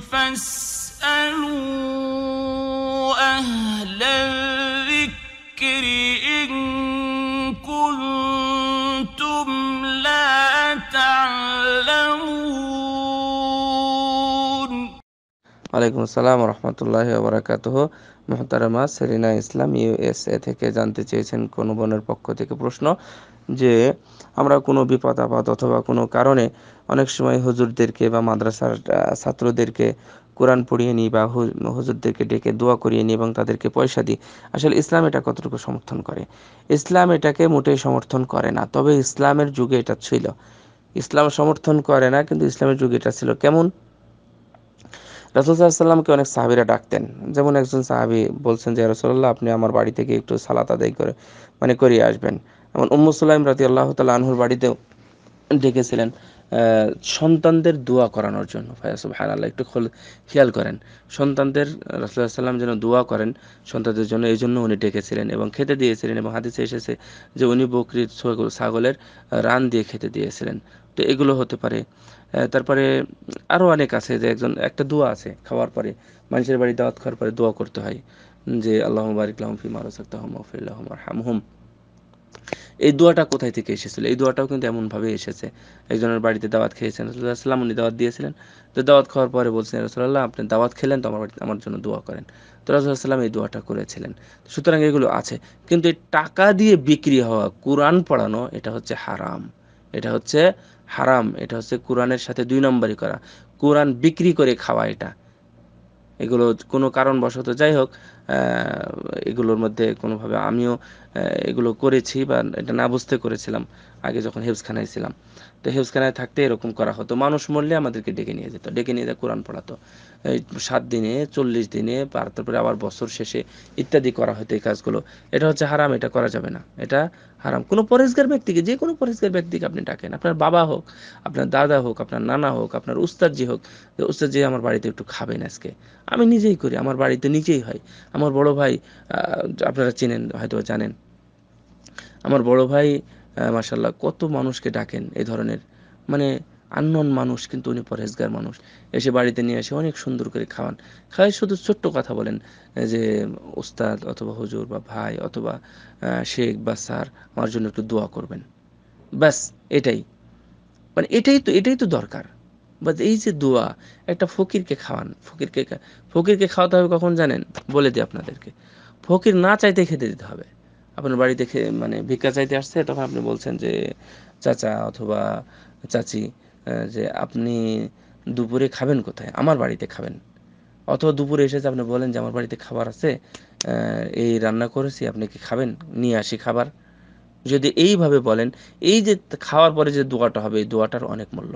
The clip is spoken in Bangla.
فاسألوا أهل ওয়ালাইকুম আসসালাম রহমতুল্লাহ ওবরাকাতহ মোহতারামা সেরিনা ইসলাম ইউএসএ থেকে জানতে চেয়েছেন কোনো বোনের পক্ষ থেকে প্রশ্ন যে আমরা কোনো বিপদ আপদ অথবা কোনো কারণে অনেক সময় হুজুরদেরকে বা মাদ্রাসার ছাত্রদেরকে কোরআন পড়িয়ে নিই বা হুজুরদেরকে ডেকে দোয়া করিয়ে নিই এবং তাদেরকে পয়সা দিই আসলে ইসলাম এটা কতটুকু সমর্থন করে ইসলাম এটাকে মোটেই সমর্থন করে না তবে ইসলামের যুগে এটা ছিল ইসলাম সমর্থন করে না কিন্তু ইসলামের যুগে এটা ছিল কেমন রাসুল অনেক সাহাবিরা ডাকতেন যেমন একজন সাহাবি বলছেন যে রসল্লাহ আপনি আমার বাড়ি থেকে একটু সালাত আদায় করে মানে করিয়ে আসবেন এমন উম্মুসুল্লাহিম রাতি আল্লাহ তাল্লাহ আনহুর বাড়িতেও ডেকেছিলেন সন্তানদের দোয়া করানোর জন্য ভাইয়াসুবহান আল্লাহ একটু খেয়াল করেন সন্তানদের রাসুল্লাহ যেন দোয়া করেন সন্তানদের জন্য এই জন্য উনি ডেকেছিলেন এবং খেতে দিয়েছিলেন এবং হাদিসে এসেছে যে উনি বকরির ছাগলের রান দিয়ে খেতে দিয়েছিলেন তো এগুলো হতে পারে তারপরে আরও অনেক আছে যে একজন একটা দোয়া আছে খাওয়ার পরে মানুষের বাড়ি দাওয়াত খাওয়ার পরে দোয়া করতে হয় যে আল্লাহ বারিকি লাহমফি এই দোয়াটা কোথায় থেকে এসেছিল এই দোয়াটাও কিন্তু এমনভাবে এসেছে একজনের বাড়িতে দাওয়াত খেয়েছেন রসুল্লাহাম উনি দাওয়াত দিয়েছিলেন তো দাওয়াত খাওয়ার পরে বলছেন রসুল্লাহ আপনি দাওয়াত খেলেন তো আমার বাড়িতে আমার জন্য দোয়া করেন তো রসুল্লাহাম এই দোয়াটা করেছিলেন সুতরাং এগুলো আছে কিন্তু এই টাকা দিয়ে বিক্রি হওয়া কোরআন পড়ানো এটা হচ্ছে হারাম এটা হচ্ছে হারাম এটা হচ্ছে কোরআনের সাথে দুই নম্বরই করা কোরআন বিক্রি করে খাওয়া এটা এগুলো কোনো কারণবশত যাই হোক এগুলোর মধ্যে কোনোভাবে আমিও এগুলো করেছি বা এটা না বুঝতে করেছিলাম আগে যখন হেফজখানায় ছিলাম তো হেফজখানায় থাকতে এরকম করা হতো মানুষ মরলে আমাদেরকে ডেকে নিয়ে যেত ডেকে নিয়ে যেত কোরআন পড়াতো সাত দিনে চল্লিশ দিনে আর তারপরে আবার বছর শেষে ইত্যাদি করা হতো এই কাজগুলো এটা হচ্ছে হারাম এটা করা যাবে না এটা হারাম কোনো পরেজগার ব্যক্তিকে যে কোনো পরেজগার ব্যক্তিকে আপনি ডাকেন আপনার বাবা হোক আপনার দাদা হোক আপনার নানা হোক আপনার উস্তাদজি হোক উস্তাদজি আমার বাড়িতে একটু খাবেন আজকে আমি নিজেই করি আমার বাড়িতে নিজেই হয় আমার বড় ভাই আপনারা চিনেন হয়তো জানেন আমার বড় ভাই মার্শাল্লাহ কত মানুষকে ডাকেন এই ধরনের মানে আননোন মানুষ কিন্তু উনি পরহেজগার মানুষ এসে বাড়িতে নিয়ে এসে অনেক সুন্দর করে খাওয়ান খাওয়াই শুধু ছোট্ট কথা বলেন যে ওস্তাদ অথবা হুজুর বা ভাই অথবা শেখ বা স্যার আমার জন্য একটু দোয়া করবেন ব্যাস এটাই মানে এটাই তো এটাই তো দরকার বাট এই যে দোয়া একটা ফকিরকে খাওয়ান ফকিরকে ফকিরকে খাওয়াতে হবে কখন জানেন বলে দিই আপনাদেরকে ফকির না চাইতে খেতে দিতে হবে আপনার বাড়িতে মানে ভিক্ষা চাইতে আসছে তখন আপনি বলছেন যে চাচা অথবা চাচি যে আপনি দুপুরে খাবেন কোথায় আমার বাড়িতে খাবেন অথবা দুপুরে এসেছে আপনি বলেন যে আমার বাড়িতে খাবার আছে এই রান্না করেছি আপনি কি খাবেন নিয়ে আসি খাবার যদি এইভাবে বলেন এই যে খাওয়ার পরে যে দোয়াটা হবে এই দোয়াটার অনেক মূল্য